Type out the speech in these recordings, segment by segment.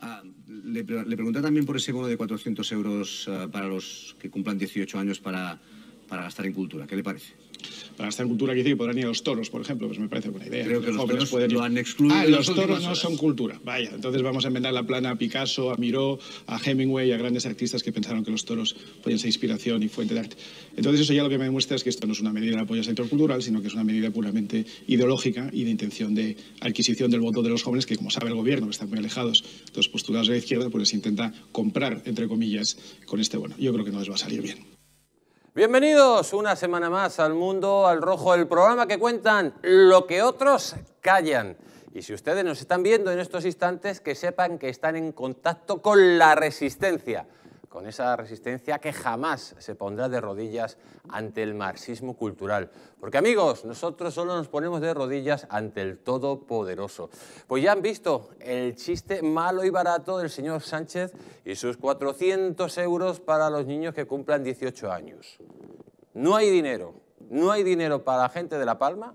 Ah, le, le, pregunté también por ese bono de 400 euros ah, para los que cumplan 18 años para gastar en cultura. ¿Qué le parece? para estar en cultura que decir que podrán ir a los toros, por ejemplo, pues me parece buena idea. Creo que los, jóvenes toros pueden lo han excluido. Ah, los toros no son cultura. Vaya, entonces vamos a enmendar la plana a Picasso, a Miró, a Hemingway, a grandes artistas que pensaron que los toros podían ser inspiración y fuente de arte. Entonces eso ya lo que me demuestra es que esto no es una medida de apoyo al sector cultural, sino que es una medida puramente ideológica y de intención de adquisición del voto de los jóvenes que, como sabe el gobierno, que están muy alejados de los postulados de la izquierda, pues les intenta comprar, entre comillas, con este bueno, Yo creo que no les va a salir bien. Bienvenidos una semana más al Mundo al Rojo, el programa que cuentan lo que otros callan. Y si ustedes nos están viendo en estos instantes, que sepan que están en contacto con la resistencia con esa resistencia que jamás se pondrá de rodillas ante el marxismo cultural. Porque amigos, nosotros solo nos ponemos de rodillas ante el Todopoderoso. Pues ya han visto el chiste malo y barato del señor Sánchez y sus 400 euros para los niños que cumplan 18 años. No hay dinero, no hay dinero para la gente de La Palma,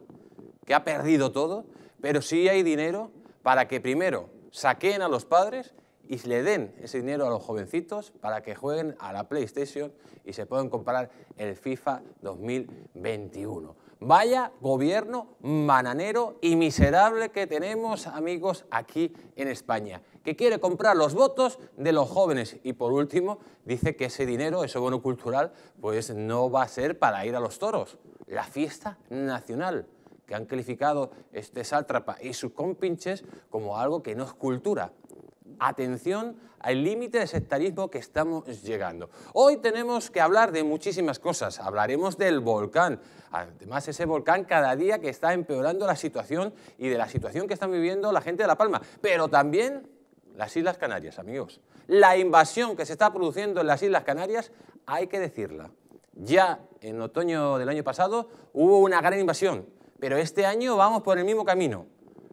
que ha perdido todo, pero sí hay dinero para que primero saquen a los padres y le den ese dinero a los jovencitos para que jueguen a la PlayStation y se puedan comprar el FIFA 2021. Vaya gobierno mananero y miserable que tenemos, amigos, aquí en España, que quiere comprar los votos de los jóvenes. Y por último, dice que ese dinero, ese bono cultural, pues no va a ser para ir a los toros. La fiesta nacional que han calificado este sátrapa y sus compinches como algo que no es cultura, atención al límite de sectarismo que estamos llegando. Hoy tenemos que hablar de muchísimas cosas. Hablaremos del volcán. Además, ese volcán cada día que está empeorando la situación y de la situación que están viviendo la gente de La Palma. Pero también las Islas Canarias, amigos. La invasión que se está produciendo en las Islas Canarias, hay que decirla. Ya en otoño del año pasado hubo una gran invasión, pero este año vamos por el mismo camino.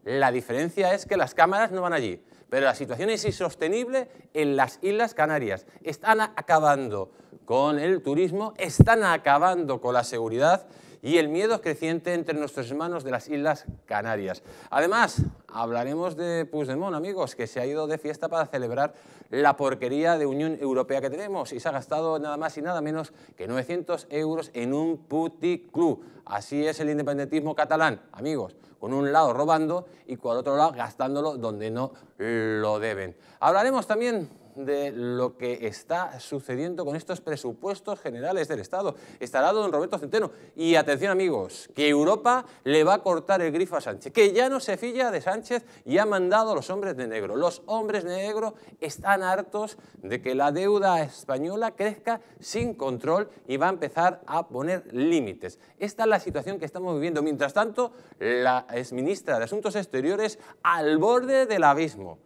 La diferencia es que las cámaras no van allí, pero la situación es insostenible en las Islas Canarias. Están acabando con el turismo, están acabando con la seguridad y el miedo creciente entre nuestros hermanos de las Islas Canarias. Además, hablaremos de Puigdemont, amigos, que se ha ido de fiesta para celebrar la porquería de Unión Europea que tenemos y se ha gastado nada más y nada menos que 900 euros en un club. Así es el independentismo catalán, amigos, con un lado robando y con el otro lado gastándolo donde no lo deben. Hablaremos también de lo que está sucediendo con estos presupuestos generales del Estado. Estará don Roberto Centeno. Y atención amigos, que Europa le va a cortar el grifo a Sánchez, que ya no se filla de Sánchez y ha mandado a los hombres de negro. Los hombres de negro están hartos de que la deuda española crezca sin control y va a empezar a poner límites. Esta es la situación que estamos viviendo. Mientras tanto, la exministra de Asuntos Exteriores al borde del abismo.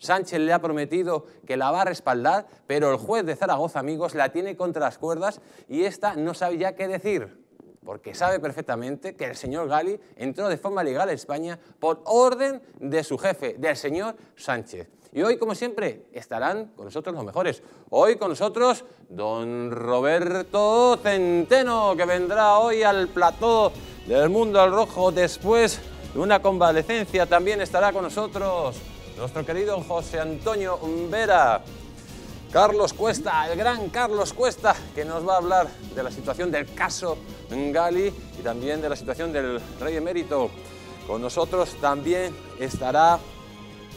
Sánchez le ha prometido que la va a respaldar, pero el juez de Zaragoza, amigos, la tiene contra las cuerdas y esta no sabe ya qué decir porque sabe perfectamente que el señor Gali entró de forma legal a España por orden de su jefe, del señor Sánchez. Y hoy, como siempre, estarán con nosotros los mejores. Hoy con nosotros don Roberto Centeno, que vendrá hoy al plató del Mundo al Rojo después de una convalecencia. También estará con nosotros nuestro querido José Antonio Vera, Carlos Cuesta, el gran Carlos Cuesta, que nos va a hablar de la situación del caso Ngali y también de la situación del rey emérito. Con nosotros también estará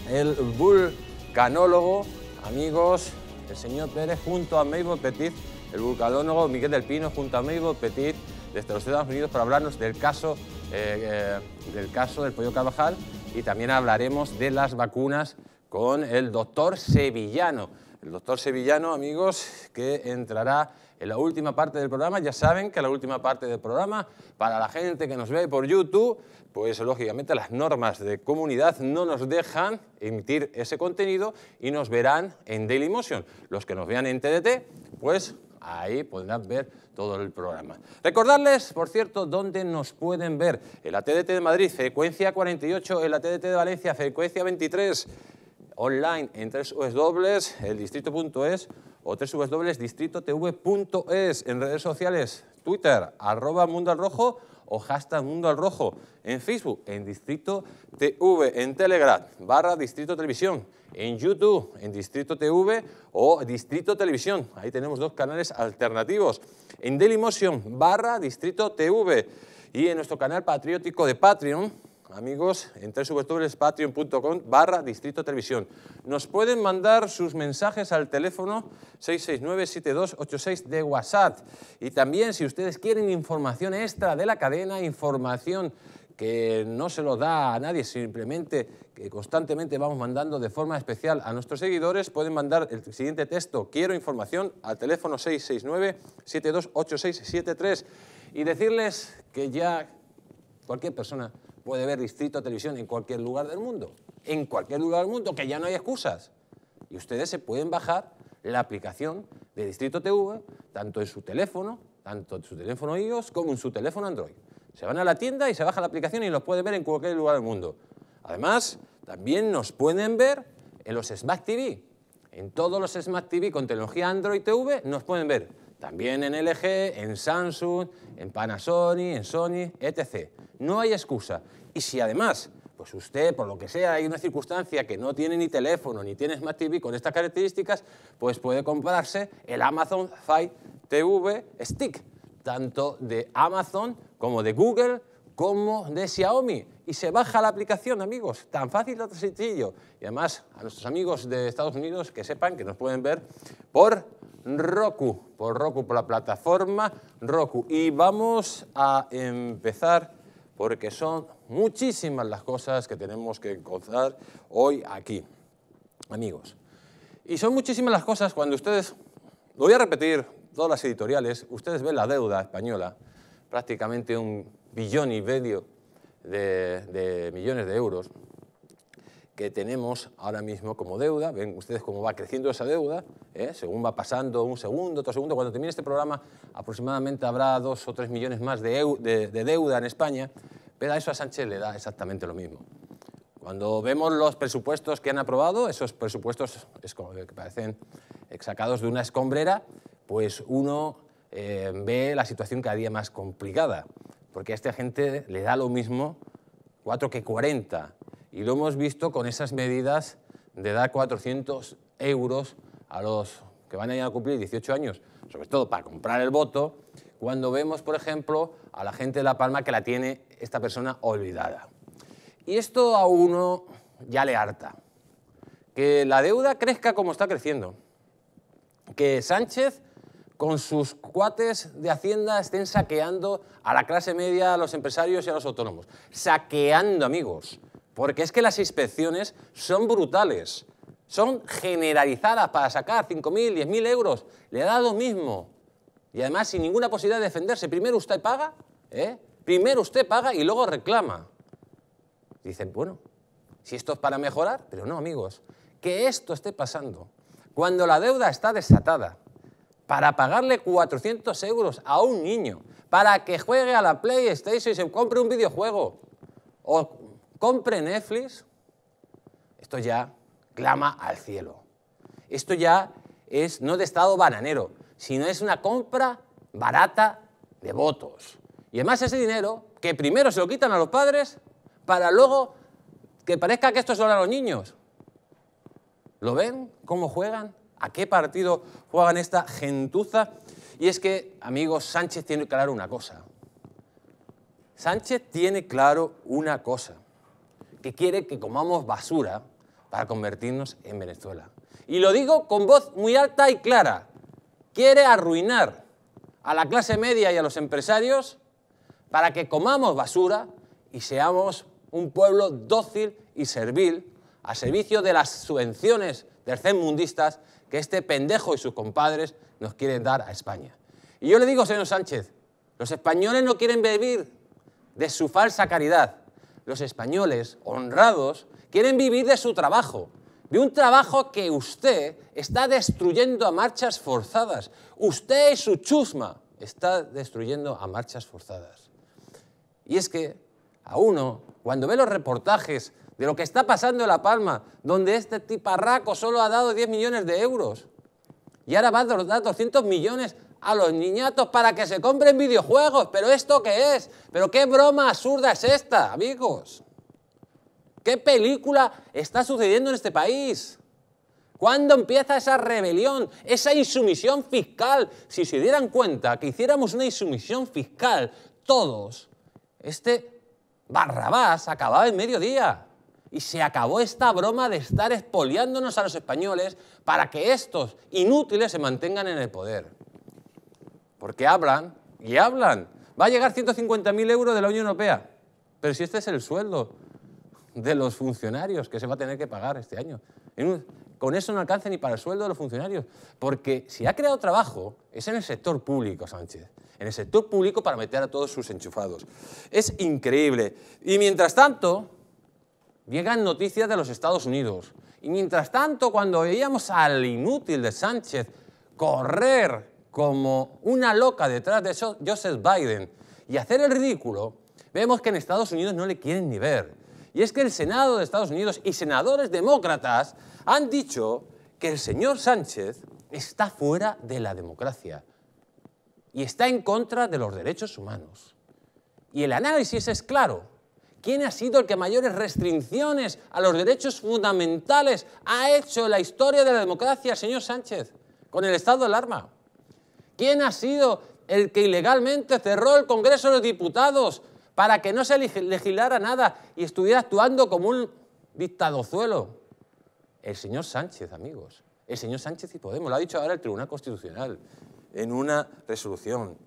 el vulcanólogo, amigos, el señor Pérez, junto a Meibo Petit, el vulcanólogo Miguel del Pino, junto a Meibo Petit, desde los Estados Unidos para hablarnos del caso, eh, eh, del, caso del pollo Carvajal y también hablaremos de las vacunas con el doctor Sevillano. El doctor Sevillano, amigos, que entrará en la última parte del programa. Ya saben que la última parte del programa, para la gente que nos ve por YouTube, pues lógicamente las normas de comunidad no nos dejan emitir ese contenido y nos verán en Dailymotion. Los que nos vean en TDT, pues Ahí podrán ver todo el programa. Recordarles, por cierto, dónde nos pueden ver. El ATDT de Madrid, frecuencia 48, el ATDT de Valencia, frecuencia 23, online en 3 el distrito.es o www.distritotv.es en redes sociales, Twitter, arroba Mundo al Rojo o hashtag Mundo al Rojo en Facebook, en Distrito TV, en Telegram, barra Distrito Televisión, en YouTube, en Distrito TV o Distrito Televisión. Ahí tenemos dos canales alternativos. En Dailymotion, barra Distrito TV y en nuestro canal patriótico de Patreon, amigos, en www.patreon.com barra Distrito Televisión. Nos pueden mandar sus mensajes al teléfono 669-7286 de WhatsApp. Y también, si ustedes quieren información extra de la cadena, información que no se lo da a nadie, simplemente que constantemente vamos mandando de forma especial a nuestros seguidores, pueden mandar el siguiente texto, quiero información, al teléfono 669-728673 y decirles que ya cualquier persona puede ver Distrito Televisión en cualquier lugar del mundo. En cualquier lugar del mundo, que ya no hay excusas. Y ustedes se pueden bajar la aplicación de Distrito TV, tanto en su teléfono, tanto en su teléfono iOS como en su teléfono Android. Se van a la tienda y se baja la aplicación y los puede ver en cualquier lugar del mundo. Además, también nos pueden ver en los Smart TV. En todos los Smart TV con tecnología Android TV nos pueden ver también en LG, en Samsung, en Panasonic, en Sony, etc. No hay excusa. Y si además, pues usted, por lo que sea, hay una circunstancia que no tiene ni teléfono ni tiene Smart TV con estas características, pues puede comprarse el Amazon Fire TV Stick, tanto de Amazon como de Google como de Xiaomi. Y se baja la aplicación, amigos. Tan fácil, tan sencillo. Y además, a nuestros amigos de Estados Unidos que sepan que nos pueden ver por Roku, por Roku, por la plataforma Roku. Y vamos a empezar porque son muchísimas las cosas que tenemos que encontrar hoy aquí, amigos. Y son muchísimas las cosas cuando ustedes, lo voy a repetir, todas las editoriales, ustedes ven la deuda española, prácticamente un billón y medio de millones de euros, que tenemos ahora mismo como deuda. Ven ustedes cómo va creciendo esa deuda, ¿eh? según va pasando un segundo, otro segundo. Cuando termine este programa, aproximadamente habrá dos o tres millones más de, deuda en España, pero a eso a Sánchez le da exactamente lo mismo. Cuando vemos los presupuestos que han aprobado, esos presupuestos que parecen sacados de una escombrera, pues uno eh, ve la situación cada día más complicada, porque a esta gente le da lo mismo cuatro que 40. Y lo hemos visto con esas medidas de dar 400 euros a los que van a, ir a cumplir 18 años, sobre todo para comprar el voto, cuando vemos, por ejemplo, a la gente de La Palma que la tiene esta persona olvidada. Y esto a uno ya le harta. Que la deuda crezca como está creciendo. Que Sánchez con sus cuates de Hacienda estén saqueando a la clase media, a los empresarios y a los autónomos. Saqueando, amigos. Porque es que las inspecciones son brutales, son generalizadas para sacar 5.000, 10.000 euros, le da lo mismo. Y además sin ninguna posibilidad de defenderse. Primero usted paga, ¿eh? primero usted paga y luego reclama. Dicen, bueno, si esto es para mejorar, pero no amigos, que esto esté pasando. Cuando la deuda está desatada, para pagarle 400 euros a un niño, para que juegue a la PlayStation y se compre un videojuego, o compre Netflix, esto ya clama al cielo. Esto ya es no de estado bananero, sino es una compra barata de votos. Y además ese dinero, que primero se lo quitan a los padres, para luego que parezca que esto son a los niños. ¿Lo ven? ¿Cómo juegan? ¿A qué partido juegan esta gentuza? Y es que, amigos, Sánchez tiene claro una cosa. Sánchez tiene claro una cosa que quiere que comamos basura para convertirnos en Venezuela. Y lo digo con voz muy alta y clara. Quiere arruinar a la clase media y a los empresarios para que comamos basura y seamos un pueblo dócil y servil a servicio de las subvenciones del tercermundistas que este pendejo y sus compadres nos quieren dar a España. Y yo le digo, señor Sánchez, los españoles no quieren vivir de su falsa caridad los españoles honrados quieren vivir de su trabajo, de un trabajo que usted está destruyendo a marchas forzadas. Usted y su chusma está destruyendo a marchas forzadas. Y es que a uno, cuando ve los reportajes de lo que está pasando en La Palma, donde este tiparraco solo ha dado 10 millones de euros, y ahora va a dar 200 millones a los niñatos para que se compren videojuegos. ¿Pero esto qué es? ¿Pero qué broma absurda es esta, amigos? ¿Qué película está sucediendo en este país? ¿Cuándo empieza esa rebelión, esa insumisión fiscal? Si se dieran cuenta que hiciéramos una insumisión fiscal todos, este Barrabás acababa en mediodía. Y se acabó esta broma de estar expoliándonos a los españoles para que estos inútiles se mantengan en el poder. Porque hablan y hablan. Va a llegar 150.000 euros de la Unión Europea. Pero si este es el sueldo de los funcionarios que se va a tener que pagar este año. con eso no alcanza ni para el sueldo de los funcionarios. Porque si ha creado trabajo, es en el sector público, Sánchez. En el sector público para meter a todos sus enchufados. Es increíble. Y mientras tanto, llegan noticias de los Estados Unidos. Y mientras tanto, cuando veíamos al inútil de Sánchez correr como una loca detrás de Joseph Biden y hacer el ridículo, vemos que en Estados Unidos no le quieren ni ver. Y es que el Senado de Estados Unidos y senadores demócratas han dicho que el señor Sánchez está fuera de la democracia y está en contra de los derechos humanos. Y el análisis es claro. ¿Quién ha sido el que mayores restricciones a los derechos fundamentales ha hecho en la historia de la democracia, señor Sánchez, con el estado de alarma? ¿Quién ha sido el que ilegalmente cerró el Congreso de los Diputados para que no se legislara nada y estuviera actuando como un dictadozuelo? El señor Sánchez, amigos. El señor Sánchez y Podemos. Lo ha dicho ahora el Tribunal Constitucional en una resolución.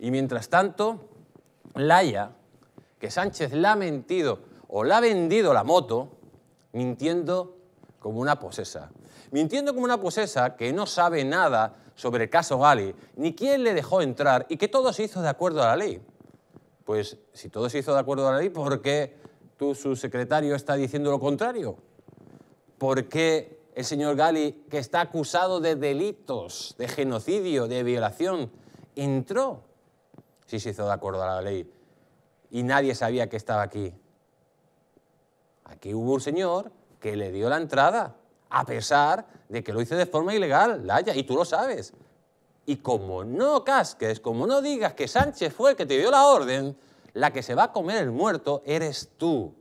Y mientras tanto, Laia, que Sánchez la ha mentido o la ha vendido la moto, mintiendo como una posesa. Mintiendo como una posesa que no sabe nada sobre el caso Gali, ni quién le dejó entrar y que todo se hizo de acuerdo a la ley. Pues si todo se hizo de acuerdo a la ley, ¿por qué tú, su secretario, está diciendo lo contrario? ¿Por qué el señor Gali, que está acusado de delitos, de genocidio, de violación, entró si se hizo de acuerdo a la ley y nadie sabía que estaba aquí? Aquí hubo un señor que le dio la entrada a pesar de que lo hice de forma ilegal, Laya, y tú lo sabes. Y como no casques, como no digas que Sánchez fue el que te dio la orden, la que se va a comer el muerto eres tú.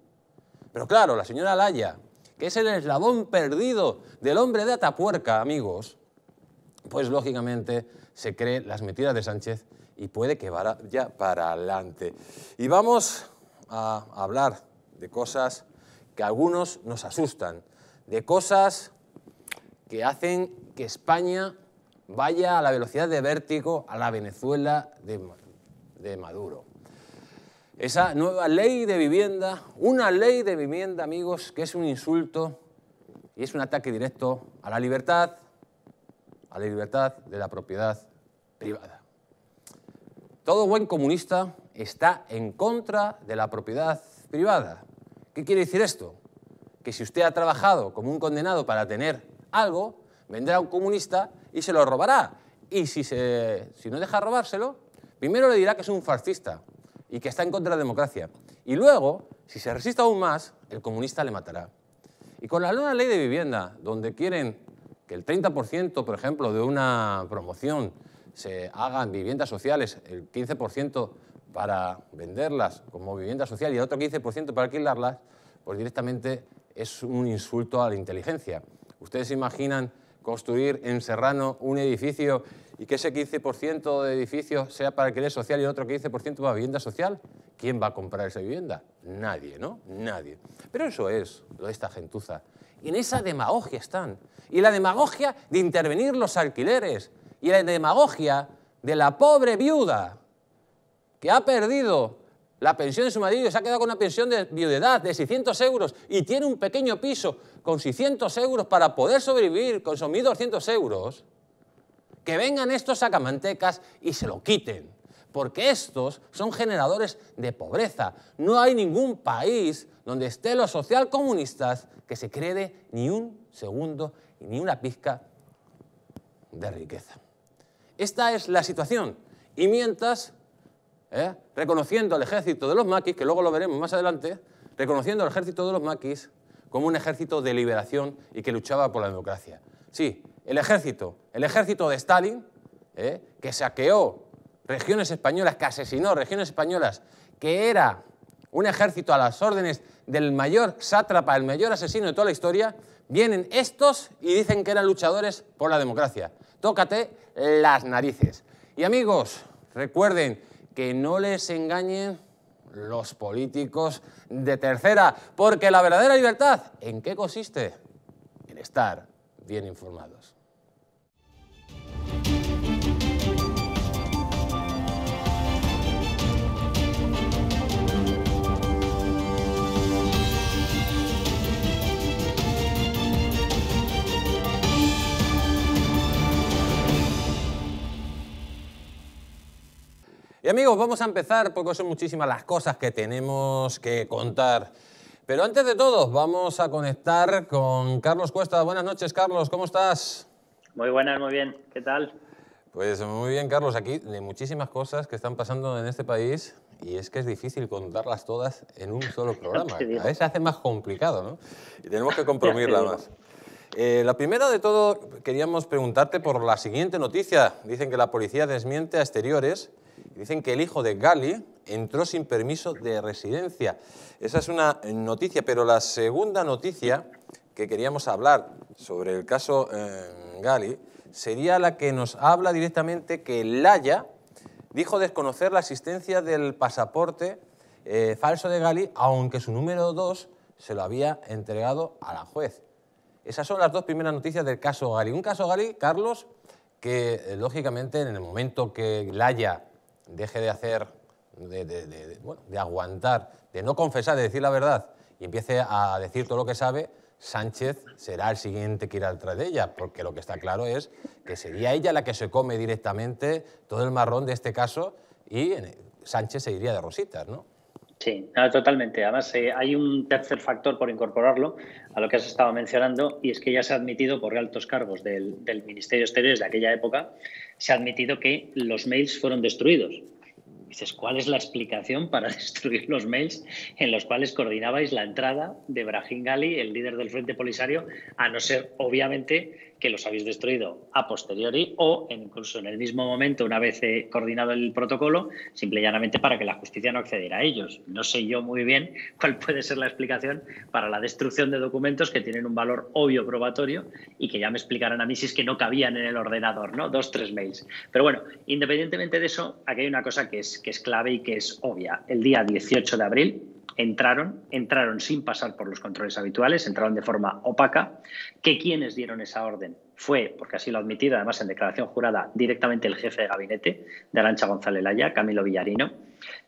Pero claro, la señora Laya, que es el eslabón perdido del hombre de Atapuerca, amigos, pues lógicamente se cree las mentiras de Sánchez y puede que vaya para adelante. Y vamos a hablar de cosas que a algunos nos asustan de cosas que hacen que España vaya a la velocidad de vértigo a la Venezuela de, Maduro. Esa nueva ley de vivienda, una ley de vivienda, amigos, que es un insulto y es un ataque directo a la libertad, a la libertad de la propiedad privada. Todo buen comunista está en contra de la propiedad privada. ¿Qué quiere decir esto? que si usted ha trabajado como un condenado para tener algo, vendrá un comunista y se lo robará. Y si, si no deja robárselo, primero le dirá que es un fascista y que está en contra de la democracia. Y luego, si se resiste aún más, el comunista le matará. Y con la nueva ley de vivienda, donde quieren que el 30%, por ejemplo, de una promoción se hagan viviendas sociales, el 15% para venderlas como vivienda social y el otro 15% para alquilarlas, pues directamente es un insulto a la inteligencia. ¿Ustedes se imaginan construir en Serrano un edificio y que ese 15% de edificio sea para alquiler social y otro 15% para vivienda social? ¿Quién va a comprar esa vivienda? Nadie, ¿no? Nadie. Pero eso es lo de esta gentuza. Y en esa demagogia están. Y la demagogia de intervenir los alquileres. Y la demagogia de la pobre viuda que ha perdido la pensión de su marido se ha quedado con una pensión de viudedad de 600 euros y tiene un pequeño piso con 600 euros para poder sobrevivir con 1.200 euros. Que vengan estos sacamantecas y se lo quiten. Porque estos son generadores de pobreza. No hay ningún país donde estén los socialcomunistas que se cree ni un segundo ni una pizca de riqueza. Esta es la situación. Y mientras ¿eh? reconociendo al ejército de los maquis, que luego lo veremos más adelante, reconociendo al ejército de los maquis como un ejército de liberación y que luchaba por la democracia. Sí, el ejército, el ejército de Stalin, ¿eh? que saqueó regiones españolas, que asesinó regiones españolas, que era un ejército a las órdenes del mayor sátrapa, el mayor asesino de toda la historia, vienen estos y dicen que eran luchadores por la democracia. Tócate las narices. Y amigos, recuerden que no les engañen los políticos de tercera, porque la verdadera libertad, ¿en qué consiste? En estar bien informados. amigos, vamos a empezar porque son muchísimas las cosas que tenemos que contar. Pero antes de todo, vamos a conectar con Carlos Cuesta. Buenas noches, Carlos, ¿cómo estás? Muy buenas, muy bien. ¿Qué tal? Pues muy bien, Carlos, aquí de muchísimas cosas que están pasando en este país y es que es difícil contarlas todas en un solo programa. A veces se hace más complicado, ¿no? Y tenemos que comprimirla más. Eh, la primera de todo, queríamos preguntarte por la siguiente noticia. Dicen que la policía desmiente a exteriores Dicen que el hijo de Gali entró sin permiso de residencia. Esa es una noticia, pero la segunda noticia que queríamos hablar sobre el caso eh, Gali sería la que nos habla directamente que Laya dijo desconocer la existencia del pasaporte eh, falso de Gali, aunque su número 2 se lo había entregado a la juez. Esas son las dos primeras noticias del caso Gali. Un caso Gali, Carlos, que eh, lógicamente en el momento que Laya deje de hacer, de, aguantar, de no confesar, de decir la verdad y empiece a decir todo lo que sabe, Sánchez será el siguiente que irá detrás de ella, porque lo que está claro es que sería ella la que se come directamente todo el marrón de este caso y eh, Sánchez se iría de rositas, ¿no? Sí, ah, totalmente. Además, eh, hay un tercer factor por incorporarlo, a lo que has estado mencionando, y es que ya se ha admitido por altos cargos del, Ministerio de Exteriores de aquella época, se ha admitido que los mails fueron destruidos. Dices, ¿cuál es la explicación para destruir los mails en los cuales coordinabais la entrada de Brahim Gali, el líder del Frente Polisario, a no ser, obviamente, que los habéis destruido a posteriori o incluso en el mismo momento, una vez coordinado el protocolo, simple y llanamente para que la justicia no accediera a ellos. No sé yo muy bien cuál puede ser la explicación para la destrucción de documentos que tienen un valor obvio probatorio y que ya me explicarán a mí si es que no cabían en el ordenador, ¿no? Dos, tres mails. Pero bueno, independientemente de eso, aquí hay una cosa que es, que es clave y que es obvia. El día 18 de abril entraron, entraron sin pasar por los controles habituales, entraron de forma opaca, que quienes dieron esa orden fue, porque así lo ha admitido además en declaración jurada, directamente el jefe de gabinete de Arancha González Laya, Camilo Villarino,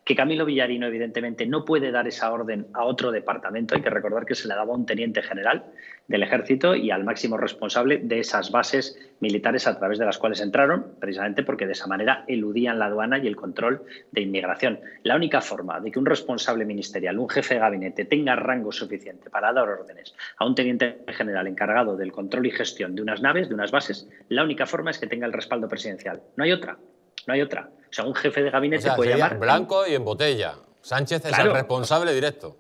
que Camilo Villarino evidentemente no puede dar esa orden a otro departamento. Hay que recordar que se la daba a un teniente general del ejército y al máximo responsable de esas bases militares a través de las cuales entraron, precisamente porque de esa manera eludían la aduana y el control de inmigración. La única forma de que un responsable ministerial, un jefe de gabinete, tenga rango suficiente para dar órdenes a un teniente general encargado del control y gestión de unas naves, de unas bases, la única forma es que tenga el respaldo presidencial. No hay otra. No hay otra. O sea, un jefe de gabinete o puede llamar. Blanco y en botella. Sánchez es el responsable directo.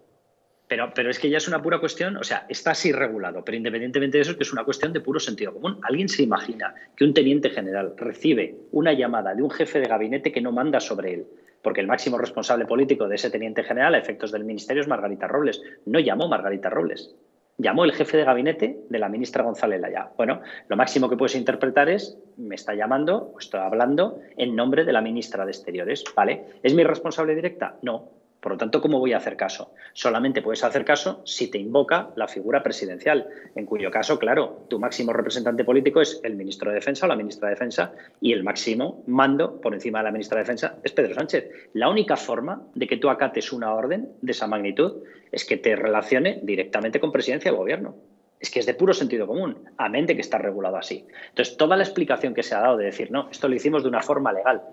Pero, pero, es que ya es una pura cuestión, o sea, está así regulado, pero independientemente de eso, es que es una cuestión de puro sentido común. ¿Alguien se imagina que un teniente general recibe una llamada de un jefe de gabinete que no manda sobre él? Porque el máximo responsable político de ese teniente general a efectos del ministerio es Margarita Robles. No llamó Margarita Robles. Llamó el jefe de gabinete de la ministra González ya Bueno, lo máximo que puedes interpretar es, me está llamando, o estoy hablando en nombre de la ministra de Exteriores, ¿vale? ¿Es mi responsable directa? No, por lo tanto, ¿cómo voy a hacer caso? Solamente puedes hacer caso si te invoca la figura presidencial, en cuyo caso, claro, tu máximo representante político es el ministro de Defensa o la ministra de Defensa y el máximo mando por encima de la ministra de Defensa es Pedro Sánchez. La única forma de que tú acates una orden de esa magnitud es que te relacione directamente con presidencia y gobierno. Es que es de puro sentido común, A mente que está regulado así. Entonces, toda la explicación que se ha dado de decir, no, esto lo hicimos de una forma legal.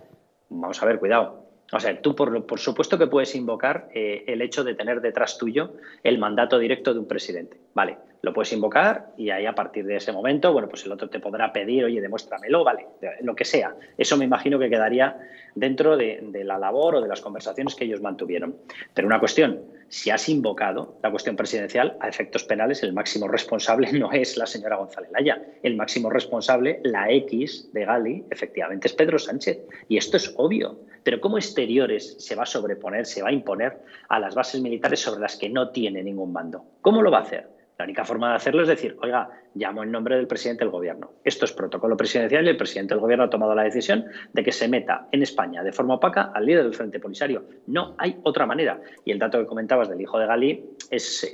Vamos a ver, cuidado o sea, tú por, por supuesto que puedes invocar eh, el hecho de tener detrás tuyo el mandato directo de un presidente. Vale, lo puedes invocar y ahí a partir de ese momento, bueno, pues el otro te podrá pedir, oye, demuéstramelo, vale, lo que sea. Eso me imagino que quedaría dentro de, la labor o de las conversaciones que ellos mantuvieron. Pero una cuestión, si has invocado la cuestión presidencial, a efectos penales el máximo responsable no es la señora González Laya, el máximo responsable, la X de Gali, efectivamente es Pedro Sánchez. Y esto es obvio. Pero ¿cómo exteriores se va a sobreponer, se va a imponer a las bases militares sobre las que no tiene ningún mando? ¿Cómo lo va a hacer? La única forma de hacerlo es decir, oiga, llamo en nombre del presidente del gobierno. Esto es protocolo presidencial y el presidente del gobierno ha tomado la decisión de que se meta en España de forma opaca al líder del Frente Polisario. No hay otra manera. Y el dato que comentabas del hijo de Galí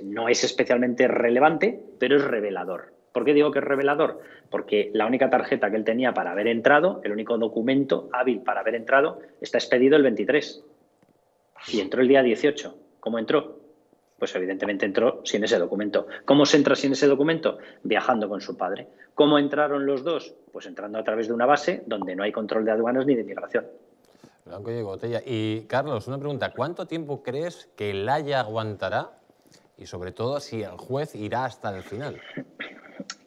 no es especialmente relevante, pero es revelador. ¿Por qué digo que es revelador? Porque la única tarjeta que él tenía para haber entrado, el único documento hábil para haber entrado, está expedido el 23. Y entró el día 18. ¿Cómo entró? Pues evidentemente entró sin ese documento. ¿Cómo se entra sin ese documento? Viajando con su padre. ¿Cómo entraron los dos? Pues entrando a través de una base donde no hay control de aduanas ni de migración. Blanco y botella. Y Carlos, una pregunta. ¿Cuánto tiempo crees que el Haya aguantará? Y sobre todo, si el juez irá hasta el final.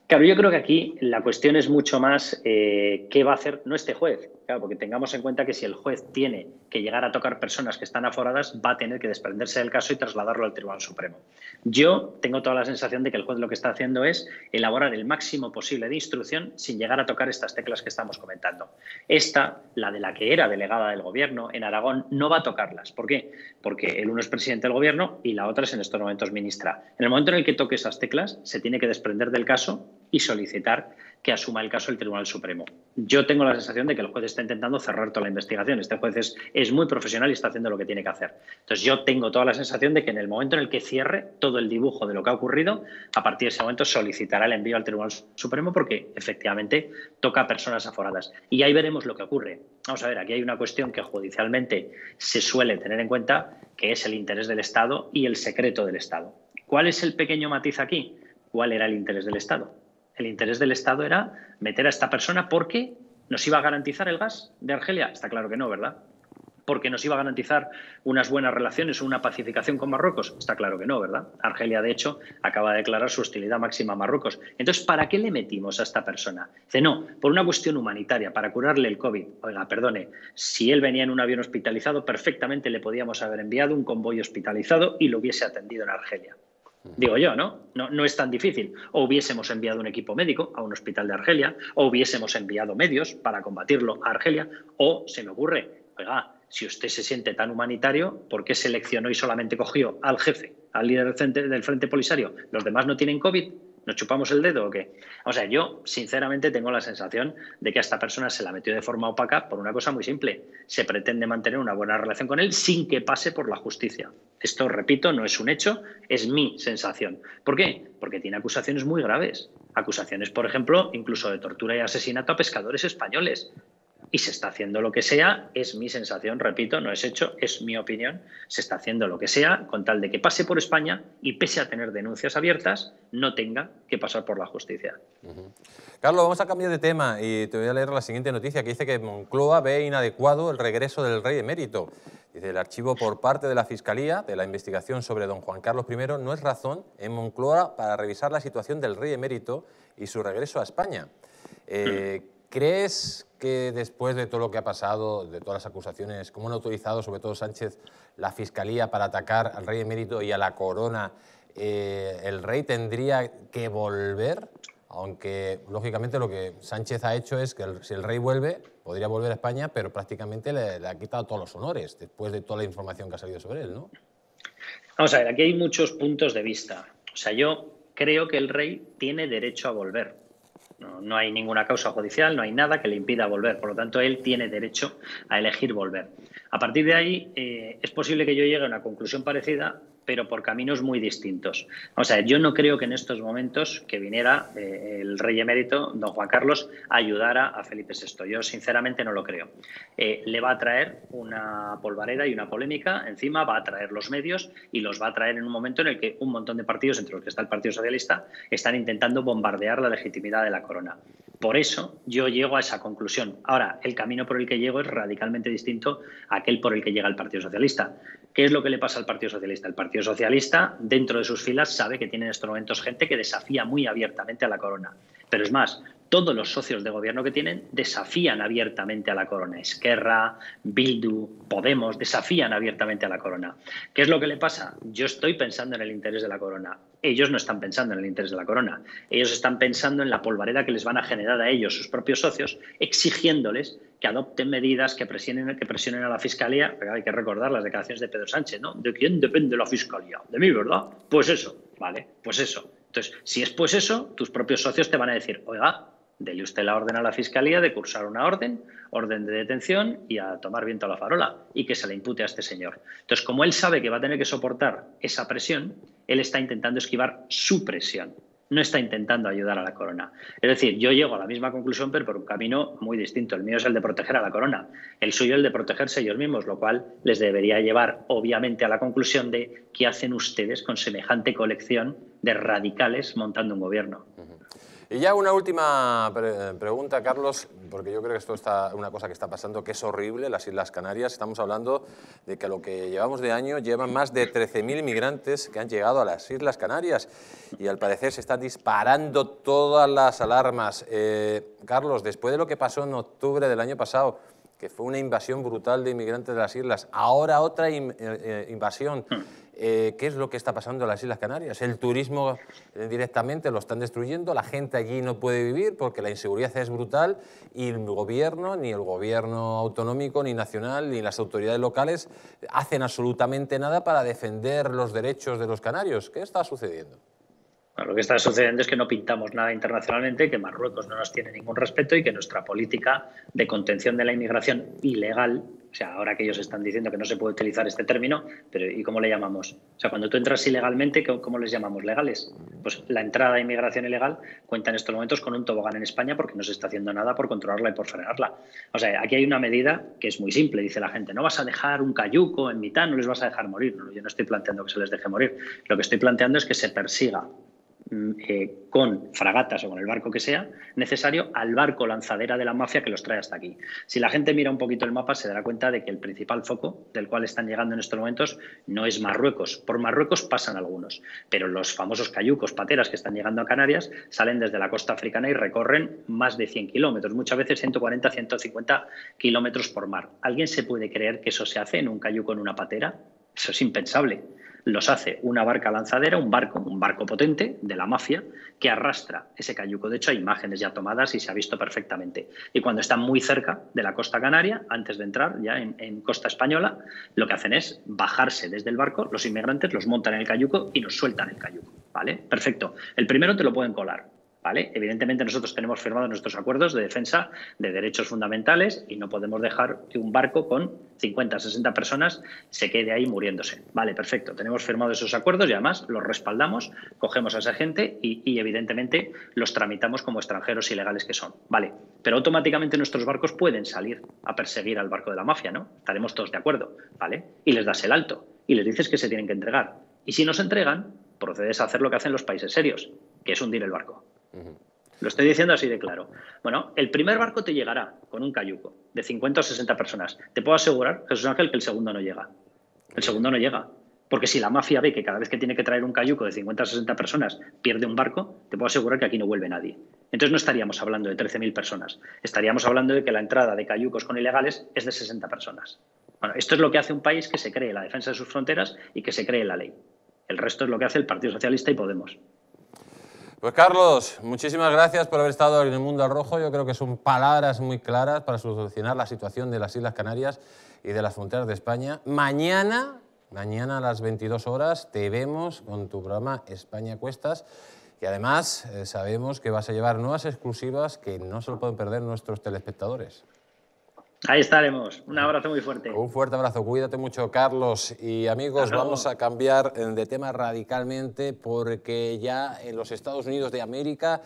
Claro, yo creo que aquí la cuestión es mucho más eh, qué va a hacer, no este juez, porque tengamos en cuenta que si el juez tiene que llegar a tocar personas que están aforadas, va a tener que desprenderse del caso y trasladarlo al Tribunal Supremo. Yo tengo toda la sensación de que el juez lo que está haciendo es elaborar el máximo posible de instrucción sin llegar a tocar estas teclas que estamos comentando. Esta, la de la que era delegada del Gobierno en Aragón, no va a tocarlas. ¿Por qué? Porque el uno es presidente del Gobierno y la otra es en estos momentos ministra. En el momento en el que toque esas teclas, se tiene que desprender del caso y solicitar que asuma el caso el Tribunal Supremo. Yo tengo la sensación de que el juez está intentando cerrar toda la investigación. Este juez es, muy profesional y está haciendo lo que tiene que hacer. Entonces yo tengo toda la sensación de que en el momento en el que cierre todo el dibujo de lo que ha ocurrido, a partir de ese momento solicitará el envío al Tribunal Supremo porque efectivamente toca a personas aforadas. Y ahí veremos lo que ocurre. Vamos a ver, aquí hay una cuestión que judicialmente se suele tener en cuenta, que es el interés del Estado y el secreto del Estado. ¿Cuál es el pequeño matiz aquí? ¿Cuál era el interés del Estado? el interés del Estado era meter a esta persona porque nos iba a garantizar el gas de Argelia. Está claro que no, ¿verdad? Porque nos iba a garantizar unas buenas relaciones o una pacificación con Marruecos. Está claro que no, ¿verdad? Argelia, de hecho, acaba de declarar su hostilidad máxima a Marruecos. Entonces, ¿para qué le metimos a esta persona? Dice, no, por una cuestión humanitaria, para curarle el COVID. Oiga, perdone, si él venía en un avión hospitalizado, perfectamente le podíamos haber enviado un convoy hospitalizado y lo hubiese atendido en Argelia. Digo yo, ¿no? ¿no? No es tan difícil. O hubiésemos enviado un equipo médico a un hospital de Argelia, o hubiésemos enviado medios para combatirlo a Argelia, o se me ocurre, oiga, si usted se siente tan humanitario, ¿por qué seleccionó y solamente cogió al jefe, al líder del frente Polisario? ¿Los demás no tienen COVID? ¿Nos chupamos el dedo o qué? O sea, yo sinceramente tengo la sensación de que a esta persona se la metió de forma opaca por una cosa muy simple. Se pretende mantener una buena relación con él sin que pase por la justicia. Esto, repito, no es un hecho, es mi sensación. ¿Por qué? Porque tiene acusaciones muy graves. Acusaciones, por ejemplo, incluso de tortura y asesinato a pescadores españoles y se está haciendo lo que sea, es mi sensación, repito, no es hecho, es mi opinión, se está haciendo lo que sea con tal de que pase por España y pese a tener denuncias abiertas, no tenga que pasar por la justicia. Carlos, vamos a cambiar de tema y te voy a leer la siguiente noticia que dice que Moncloa ve inadecuado el regreso del rey emérito. Dice, el archivo por parte de la Fiscalía de la investigación sobre don Juan Carlos I no es razón en Moncloa para revisar la situación del rey emérito y su regreso a España. Eh, mm. ¿Crees que después de todo lo que ha pasado, de todas las acusaciones, cómo han autorizado, sobre todo Sánchez, la fiscalía para atacar al rey emérito y a la corona, eh, el rey tendría que volver? Aunque, lógicamente, lo que Sánchez ha hecho es que si el rey vuelve, podría volver a España, pero prácticamente le, le ha quitado todos los honores después de toda la información que ha salido sobre él, ¿no? Vamos a ver, aquí hay muchos puntos de vista. O sea, yo creo que el rey tiene derecho a volver no, hay ninguna causa judicial, no hay nada que le impida volver. Por lo tanto, él tiene derecho a elegir volver. A partir de ahí, eh, es posible que yo llegue a una conclusión parecida pero por caminos muy distintos. O sea, yo no creo que en estos momentos que viniera eh, el rey emérito, don Juan Carlos, ayudara a Felipe VI. Yo sinceramente no lo creo. Eh, le va a traer una polvareda y una polémica, encima va a traer los medios y los va a traer en un momento en el que un montón de partidos, entre los que está el Partido Socialista, están intentando bombardear la legitimidad de la corona. Por eso yo llego a esa conclusión. Ahora, el camino por el que llego es radicalmente distinto a aquel por el que llega el Partido Socialista. ¿Qué es lo que le pasa al Partido Socialista? Socialista, dentro de sus filas, sabe que tiene en estos momentos gente que desafía muy abiertamente a la corona. Pero es más, todos los socios de gobierno que tienen desafían abiertamente a la corona. Esquerra, Bildu, Podemos, desafían abiertamente a la corona. ¿Qué es lo que le pasa? Yo estoy pensando en el interés de la corona. Ellos no están pensando en el interés de la corona. Ellos están pensando en la polvareda que les van a generar a ellos, sus propios socios, exigiéndoles que adopten medidas que presionen, que presionen a la fiscalía. hay que recordar las declaraciones de Pedro Sánchez, ¿no? ¿De quién depende la fiscalía? De mí, ¿verdad? Pues eso, vale, pues eso. Entonces, si es pues eso, tus propios socios te van a decir, oiga, Dele usted la orden a la Fiscalía de cursar una orden, orden de detención y a tomar viento a la farola y que se le impute a este señor. Entonces, como él sabe que va a tener que soportar esa presión, él está intentando esquivar su presión, no está intentando ayudar a la corona. Es decir, yo llego a la misma conclusión, pero por un camino muy distinto. El mío es el de proteger a la corona, el suyo el de protegerse ellos mismos, lo cual les debería llevar, obviamente, a la conclusión de qué hacen ustedes con semejante colección de radicales montando un gobierno. Y ya una última pregunta, Carlos, porque yo creo que esto es una cosa que está pasando que es horrible, las Islas Canarias. Estamos hablando de que lo que llevamos de año llevan más de 13.000 migrantes que han llegado a las Islas Canarias y al parecer se están disparando todas las alarmas. Eh, Carlos, después de lo que pasó en octubre del año pasado, que fue una invasión brutal de inmigrantes de las islas, ahora otra eh, eh, invasión. Hmm. Eh, qué es lo que está pasando en las Islas Canarias. El turismo eh, directamente lo están destruyendo, la gente allí no puede vivir porque la inseguridad es brutal y el gobierno, ni el gobierno autonómico, ni nacional, ni las autoridades locales hacen absolutamente nada para defender los derechos de los canarios. ¿Qué está sucediendo? lo que está sucediendo es que no pintamos nada internacionalmente, que Marruecos no nos tiene ningún respeto y que nuestra política de contención de la inmigración ilegal o sea, ahora que ellos están diciendo que no se puede utilizar este término, pero ¿y cómo le llamamos? O sea, cuando tú entras ilegalmente, ¿cómo les llamamos? ¿Legales? Pues la entrada de inmigración ilegal cuenta en estos momentos con un tobogán en España porque no se está haciendo nada por controlarla y por frenarla. O sea, aquí hay una medida que es muy simple, dice la gente, no vas a dejar un cayuco en mitad, no les vas a dejar morir. yo no estoy planteando que se les deje morir. Lo que estoy planteando es que se persiga Mm, eh, con fragatas o con el barco que sea necesario al barco lanzadera de la mafia que los trae hasta aquí. Si la gente mira un poquito el mapa, se dará cuenta de que el principal foco del cual están llegando en estos momentos no es Marruecos. Por Marruecos pasan algunos, pero los famosos cayucos, pateras que están llegando a Canarias, salen desde la costa africana y recorren más de 100 kilómetros, muchas veces 140, 150 kilómetros por mar. ¿Alguien se puede creer que eso se hace en un cayuco en una patera? Eso es impensable los hace una barca lanzadera, un barco, un barco potente de la mafia, que arrastra ese cayuco. De hecho, hay imágenes ya tomadas y se ha visto perfectamente. Y cuando están muy cerca de la costa canaria, antes de entrar ya en, costa española, lo que hacen es bajarse desde el barco, los inmigrantes los montan en el cayuco y nos sueltan el cayuco. ¿Vale? Perfecto. El primero te lo pueden colar, ¿Vale? Evidentemente nosotros tenemos firmados nuestros acuerdos de defensa de derechos fundamentales y no podemos dejar que un barco con 50, 60 personas se quede ahí muriéndose. Vale, perfecto. Tenemos firmados esos acuerdos y además los respaldamos, cogemos a esa gente y, y evidentemente los tramitamos como extranjeros ilegales que son. Vale, pero automáticamente nuestros barcos pueden salir a perseguir al barco de la mafia, ¿no? Estaremos todos de acuerdo, ¿vale? Y les das el alto y les dices que se tienen que entregar. Y si no se entregan, procedes a hacer lo que hacen los países serios, que es hundir el barco. Lo estoy diciendo así de claro. Bueno, el primer barco te llegará con un cayuco de 50 o 60 personas. Te puedo asegurar, Jesús Ángel, que el segundo no llega. El segundo no llega. Porque si la mafia ve que cada vez que tiene que traer un cayuco de 50 o 60 personas pierde un barco, te puedo asegurar que aquí no vuelve nadie. Entonces no estaríamos hablando de 13.000 personas. Estaríamos hablando de que la entrada de cayucos con ilegales es de 60 personas. Bueno, esto es lo que hace un país que se cree la defensa de sus fronteras y que se cree la ley. El resto es lo que hace el Partido Socialista y Podemos. Pues Carlos, muchísimas gracias por haber estado en el Mundo al Rojo. Yo creo que son palabras muy claras para solucionar la situación de las Islas Canarias y de las fronteras de España. Mañana, mañana a las 22 horas, te vemos con tu programa España Cuestas. Y además eh, sabemos que vas a llevar nuevas exclusivas que no se lo pueden perder nuestros telespectadores. Ahí estaremos. Un abrazo muy fuerte. Un fuerte abrazo. Cuídate mucho, Carlos. Y amigos, vamos a cambiar eh, de tema radicalmente porque ya en eh, los Estados Unidos de América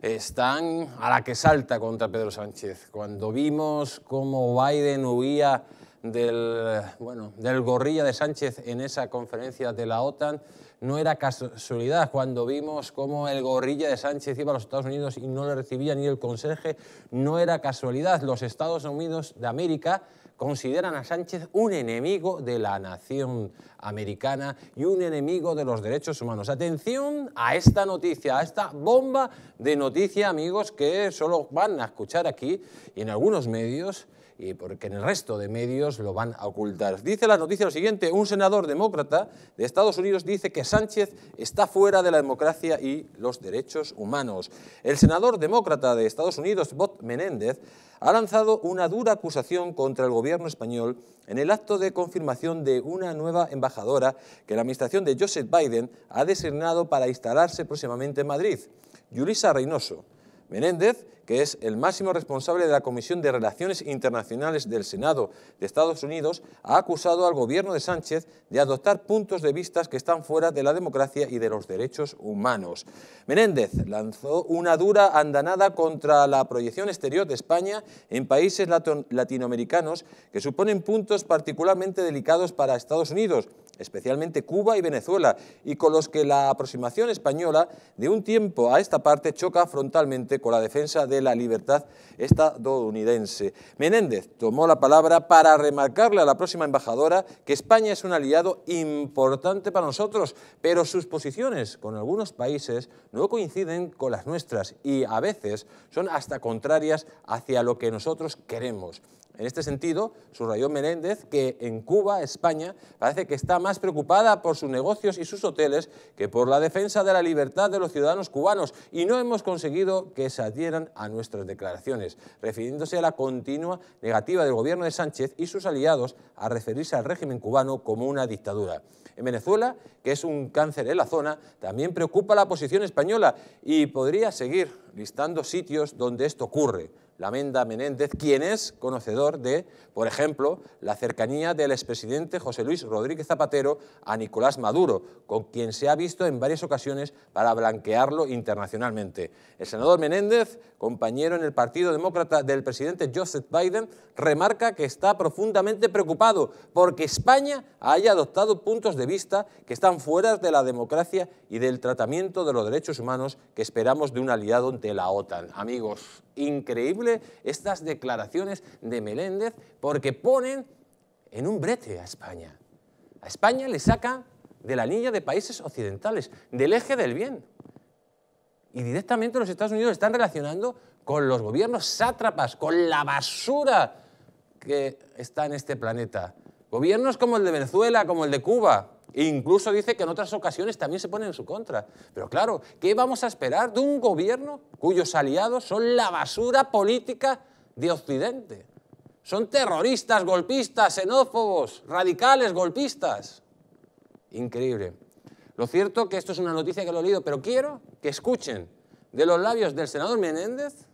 están a la que salta contra Pedro Sánchez. Cuando vimos cómo Biden huía del, bueno, del gorrilla de Sánchez en esa conferencia de la OTAN, no era casualidad cuando vimos cómo el gorrilla de Sánchez iba a los Estados Unidos y no le recibía ni el conserje, no era casualidad. Los Estados Unidos de América consideran a Sánchez un enemigo de la nación americana y un enemigo de los derechos humanos. Atención a esta noticia, a esta bomba de noticia, amigos, que solo van a escuchar aquí y en algunos medios y porque en el resto de medios lo van a ocultar. Dice la noticia lo siguiente, un senador demócrata de Estados Unidos dice que Sánchez está fuera de la democracia y los derechos humanos. El senador demócrata de Estados Unidos, Bob Menéndez, ha lanzado una dura acusación contra el gobierno español en el acto de confirmación de una nueva embajadora que la administración de Joseph Biden ha designado para instalarse próximamente en Madrid. Yulisa Reynoso, Menéndez, que es el máximo responsable de la Comisión de Relaciones Internacionales del Senado de Estados Unidos, ha acusado al gobierno de Sánchez de adoptar puntos de vista que están fuera de la democracia y de los derechos humanos. Menéndez lanzó una dura andanada contra la proyección exterior de España en países latinoamericanos que suponen puntos particularmente delicados para Estados Unidos, especialmente Cuba y Venezuela, y con los que la aproximación española de un tiempo a esta parte choca frontalmente con la defensa de la libertad estadounidense. Menéndez tomó la palabra para remarcarle a la próxima embajadora que España es un aliado importante para nosotros, pero sus posiciones con algunos países no coinciden con las nuestras y a veces son hasta contrarias hacia lo que nosotros queremos. En este sentido, subrayó Menéndez que en Cuba, España, parece que está más preocupada por sus negocios y sus hoteles que por la defensa de la libertad de los ciudadanos cubanos y no hemos conseguido que se adhieran a nuestras declaraciones, refiriéndose a la continua negativa del gobierno de Sánchez y sus aliados a referirse al régimen cubano como una dictadura. En Venezuela, que es un cáncer en la zona, también preocupa la posición española y podría seguir listando sitios donde esto ocurre. Lamenda Menéndez, quien es conocedor de, por ejemplo, la cercanía del expresidente José Luis Rodríguez Zapatero a Nicolás Maduro, con quien se ha visto en varias ocasiones para blanquearlo internacionalmente. El senador Menéndez, compañero en el Partido Demócrata del presidente Joseph Biden, remarca que está profundamente preocupado porque España haya adoptado puntos de vista que están fuera de la democracia y del tratamiento de los derechos humanos que esperamos de un aliado ante la OTAN. Amigos, increíble estas declaraciones de Meléndez porque ponen en un brete a España. A España le saca de la línea de países occidentales, del eje del bien. Y directamente los Estados Unidos están relacionando con los gobiernos sátrapas, con la basura que está en este planeta. Gobiernos como el de Venezuela, como el de Cuba, e incluso dice que en otras ocasiones también se pone en su contra. Pero claro, ¿qué vamos a esperar de un gobierno cuyos aliados son la basura política de Occidente? Son terroristas, golpistas, xenófobos, radicales, golpistas. Increíble. Lo cierto que esto es una noticia que lo he leído, pero quiero que escuchen de los labios del senador Menéndez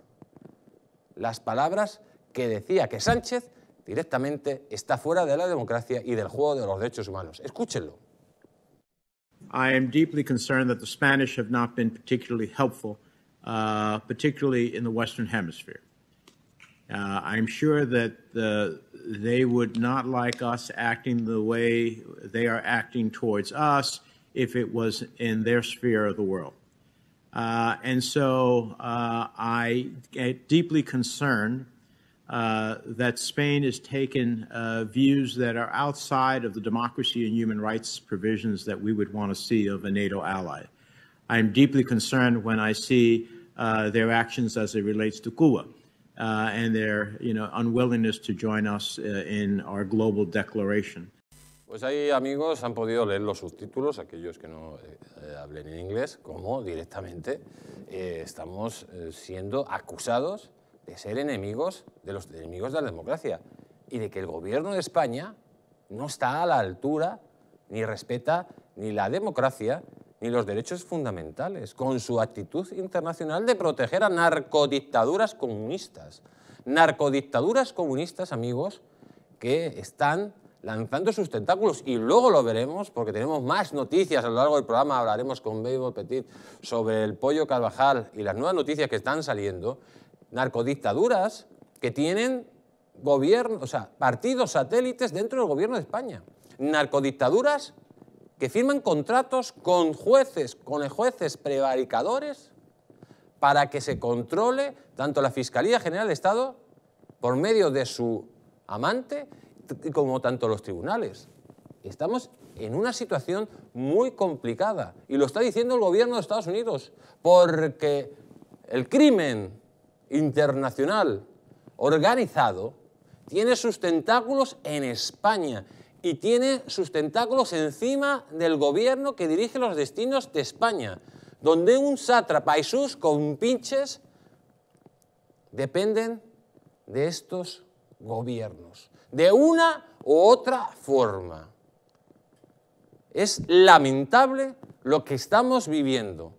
las palabras que decía que Sánchez directamente está fuera de la democracia y del juego de los derechos humanos. Escúchenlo. I am deeply concerned that the Spanish have not been particularly helpful, uh, particularly in the Western Hemisphere. Uh, I'm sure that the, they would not like us acting the way they are acting towards us if it was in their sphere of the world. Uh, and so uh, I get deeply concerned uh, that Spain has taken uh, views that are outside of the democracy and human rights provisions that we would want to see of a NATO ally. I'm deeply concerned when I see uh, their actions as it relates to Cuba uh, and their you know, unwillingness to join us uh, in our global declaration. Pues ahí, amigos, han podido leer los subtítulos, aquellos que no eh, eh hablen en inglés, como directamente eh, estamos eh, siendo acusados de ser enemigos de los enemigos de la democracia y de que el gobierno de España no está a la altura ni respeta ni la democracia ni los derechos fundamentales, con su actitud internacional de proteger a narcodictaduras comunistas. Narcodictaduras comunistas, amigos, que están lanzando sus tentáculos y luego lo veremos porque tenemos más noticias a lo largo del programa, hablaremos con Bebo Petit sobre el pollo Carvajal y las nuevas noticias que están saliendo narcodictaduras que tienen gobierno, o sea, partidos satélites dentro del gobierno de España. Narcodictaduras que firman contratos con jueces, con jueces prevaricadores para que se controle tanto la Fiscalía General de Estado por medio de su amante como tanto los tribunales. Estamos en una situación muy complicada y lo está diciendo el gobierno de Estados Unidos porque el crimen internacional organizado tiene sus tentáculos en España y tiene sus tentáculos encima del gobierno que dirige los destinos de España, donde un sátrapa y sus compinches dependen de estos gobiernos, de una u otra forma. Es lamentable lo que estamos viviendo.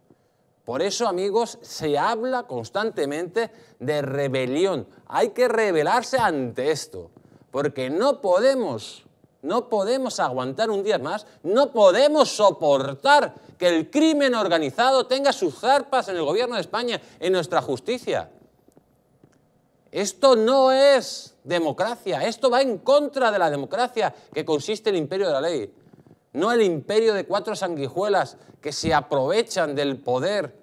Por eso, amigos, se habla constantemente de rebelión. Hay que rebelarse ante esto, porque no podemos, no podemos aguantar un día más, no podemos soportar que el crimen organizado tenga sus zarpas en el gobierno de España, en nuestra justicia. Esto no es democracia, esto va en contra de la democracia que consiste en el imperio de la ley no el imperio de cuatro sanguijuelas que se aprovechan del poder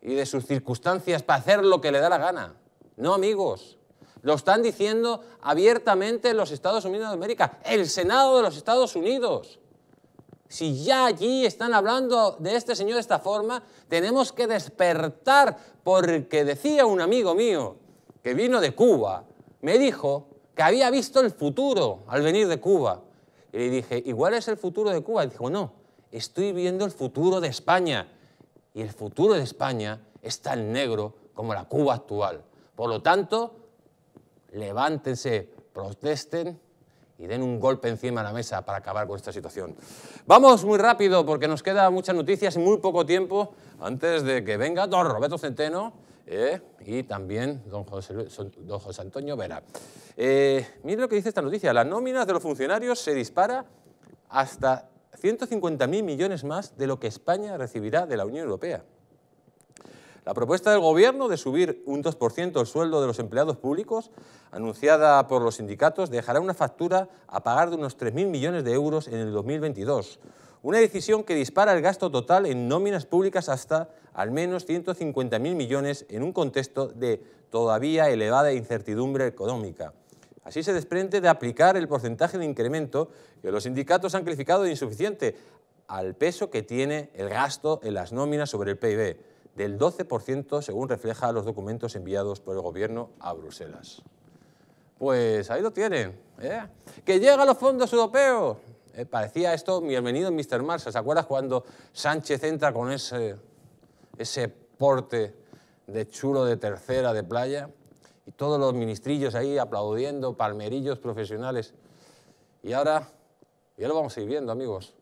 y de sus circunstancias para hacer lo que le da la gana. No, amigos. Lo están diciendo abiertamente los Estados Unidos de América, el Senado de los Estados Unidos. Si ya allí están hablando de este señor de esta forma, tenemos que despertar porque decía un amigo mío que vino de Cuba, me dijo que había visto el futuro al venir de Cuba y le dije, igual es el futuro de Cuba. Y dijo, no, estoy viendo el futuro de España. Y el futuro de España es tan negro como la Cuba actual. Por lo tanto, levántense, protesten y den un golpe encima de la mesa para acabar con esta situación. Vamos muy rápido porque nos queda muchas noticias y muy poco tiempo antes de que venga don Roberto Centeno ¿Eh? y también don José, Antonio Vera. Eh, lo que dice esta noticia, las nóminas de los funcionarios se dispara hasta 150.000 millones más de lo que España recibirá de la Unión Europea. La propuesta del Gobierno de subir un 2% el sueldo de los empleados públicos, anunciada por los sindicatos, dejará una factura a pagar de unos 3.000 millones de euros en el 2022, una decisión que dispara el gasto total en nóminas públicas hasta al menos 150.000 millones en un contexto de todavía elevada incertidumbre económica. Así se desprende de aplicar el porcentaje de incremento que los sindicatos han calificado de insuficiente al peso que tiene el gasto en las nóminas sobre el PIB, del 12% según refleja los documentos enviados por el Gobierno a Bruselas. Pues ahí lo tienen, ¿eh? ¡Que llegan los fondos europeos! Eh, parecía esto, bienvenido Mr. Marshall. ¿Se acuerdas cuando Sánchez entra con ese, ese porte de chulo de tercera de playa? Y todos los ministrillos ahí aplaudiendo, palmerillos profesionales. Y ahora, ya lo vamos a ir viendo, amigos.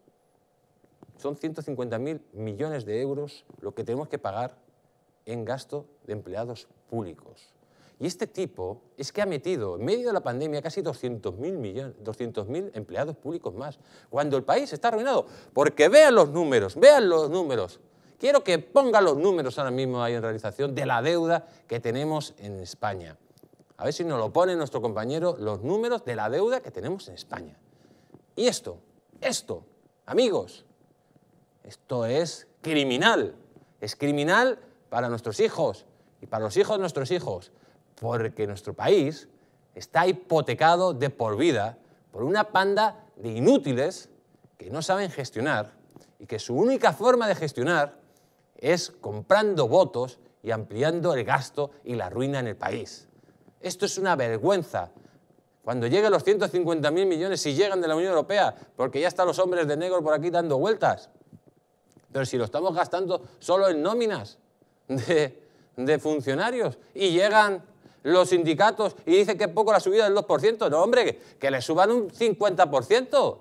Son 150.000 millones de euros lo que tenemos que pagar en gasto de empleados públicos. Y este tipo es que ha metido en medio de la pandemia casi 200.000 empleados públicos más, cuando el país está arruinado. Porque vean los números, vean los números. Quiero que ponga los números ahora mismo ahí en realización de la deuda que tenemos en España. A ver si nos lo pone nuestro compañero los números de la deuda que tenemos en España. Y esto, esto, amigos, esto es criminal. Es criminal para nuestros hijos y para los hijos de nuestros hijos porque nuestro país está hipotecado de por vida por una panda de inútiles que no saben gestionar y que su única forma de gestionar es comprando votos y ampliando el gasto y la ruina en el país. Esto es una vergüenza. Cuando lleguen los 150.000 millones, si llegan de la Unión Europea, porque ya están los hombres de negro por aquí dando vueltas. Pero si lo estamos gastando solo en nóminas de, de funcionarios y llegan los sindicatos y dicen que poco la subida del 2%. No, hombre, que, le suban un 50%.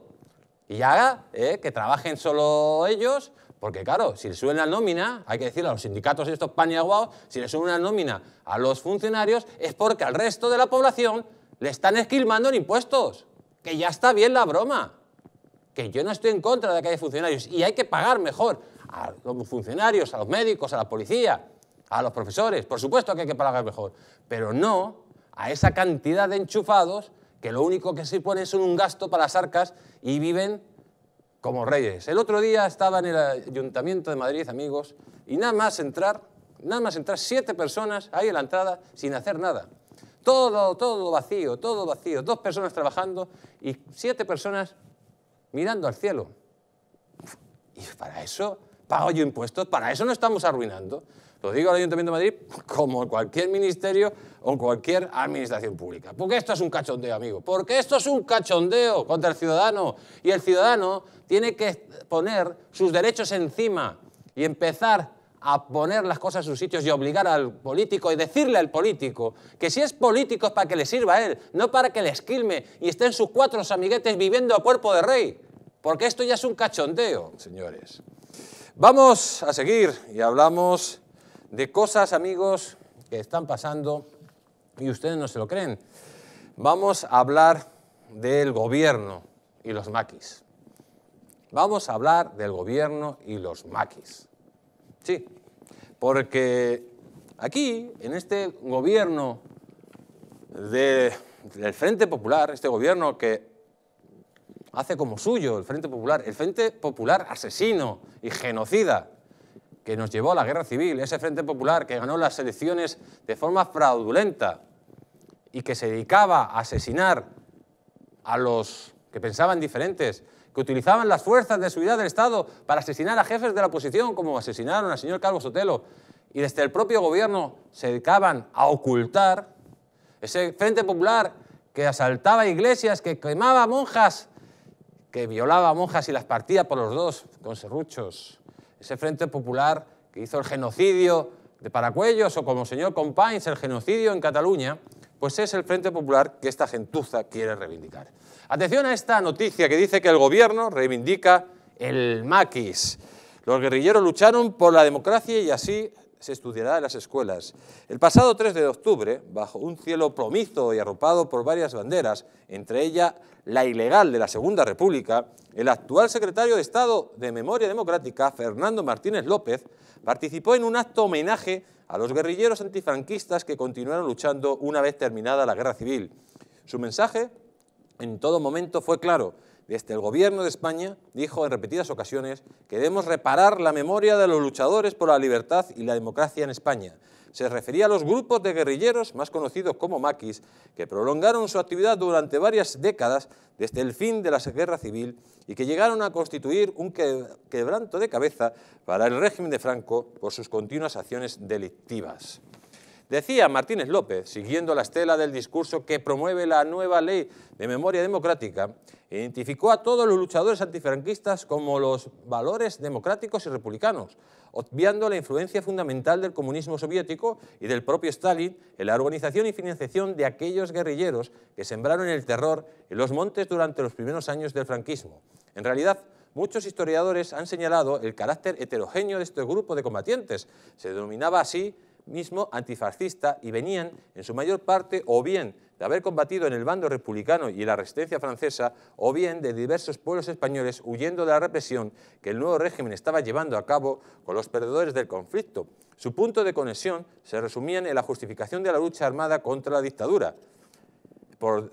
Y haga ¿eh? que trabajen solo ellos, porque claro, si le suben la nómina, hay que decirle a los sindicatos estos paniaguados, si le suben la nómina a los funcionarios es porque al resto de la población le están esquilmando en impuestos. Que ya está bien la broma. Que yo no estoy en contra de que haya funcionarios y hay que pagar mejor a los funcionarios, a los médicos, a la policía, a los profesores, por supuesto que hay que pagar mejor, pero no a esa cantidad de enchufados que lo único que se pone es un gasto para las arcas y viven como reyes. El otro día estaba en el Ayuntamiento de Madrid, amigos, y nada más entrar, nada más entrar siete personas ahí en la entrada sin hacer nada. Todo, todo vacío, todo vacío. Dos personas trabajando y siete personas mirando al cielo. Y para eso pago yo impuestos, para eso no estamos arruinando. Lo digo al Ayuntamiento de Madrid como cualquier ministerio o cualquier administración pública. Porque esto es un cachondeo, amigo. Porque esto es un cachondeo contra el ciudadano. Y el ciudadano tiene que poner sus derechos encima y empezar a poner las cosas en sus sitios y obligar al político y decirle al político que si es político es para que le sirva a él, no para que le esquilme y estén sus cuatro amiguetes viviendo a cuerpo de rey. Porque esto ya es un cachondeo, señores. Vamos a seguir y hablamos de cosas, amigos, que están pasando y ustedes no se lo creen. Vamos a hablar del gobierno y los maquis. Vamos a hablar del gobierno y los maquis. Sí, porque aquí, en este gobierno de, del Frente Popular, este gobierno que hace como suyo el Frente Popular, el Frente Popular asesino y genocida, que nos llevó a la guerra civil, ese Frente Popular que ganó las elecciones de forma fraudulenta y que se dedicaba a asesinar a los que pensaban diferentes, que utilizaban las fuerzas de seguridad del Estado para asesinar a jefes de la oposición, como asesinaron al señor Carlos Sotelo, y desde el propio gobierno se dedicaban a ocultar ese Frente Popular que asaltaba iglesias, que quemaba monjas, que violaba monjas y las partía por los dos con serruchos ese Frente Popular que hizo el genocidio de Paracuellos o como señor Compains, el genocidio en Cataluña, pues es el Frente Popular que esta gentuza quiere reivindicar. Atención a esta noticia que dice que el gobierno reivindica el maquis. Los guerrilleros lucharon por la democracia y así se estudiará en las escuelas. El pasado 3 de octubre, bajo un cielo promizo y arropado por varias banderas, entre ellas la ilegal de la Segunda República, el actual secretario de Estado de Memoria Democrática, Fernando Martínez López, participó en un acto homenaje a los guerrilleros antifranquistas que continuaron luchando una vez terminada la Guerra Civil. Su mensaje en todo momento fue claro, este, el gobierno de España dijo en repetidas ocasiones que debemos reparar la memoria de los luchadores por la libertad y la democracia en España. Se refería a los grupos de guerrilleros, más conocidos como maquis, que prolongaron su actividad durante varias décadas desde el fin de la guerra civil y que llegaron a constituir un quebranto de cabeza para el régimen de Franco por sus continuas acciones delictivas. Decía Martínez López, siguiendo la estela del discurso que promueve la nueva ley de memoria democrática, identificó a todos los luchadores antifranquistas como los valores democráticos y republicanos, obviando la influencia fundamental del comunismo soviético y del propio Stalin en la organización y financiación de aquellos guerrilleros que sembraron el terror en los montes durante los primeros años del franquismo. En realidad, muchos historiadores han señalado el carácter heterogéneo de este grupo de combatientes. Se denominaba así mismo antifascista y venían, en su mayor parte, o bien de haber combatido en el bando republicano y la resistencia francesa, o bien de diversos pueblos españoles huyendo de la represión que el nuevo régimen estaba llevando a cabo con los perdedores del conflicto. Su punto de conexión se resumía en la justificación de la lucha armada contra la dictadura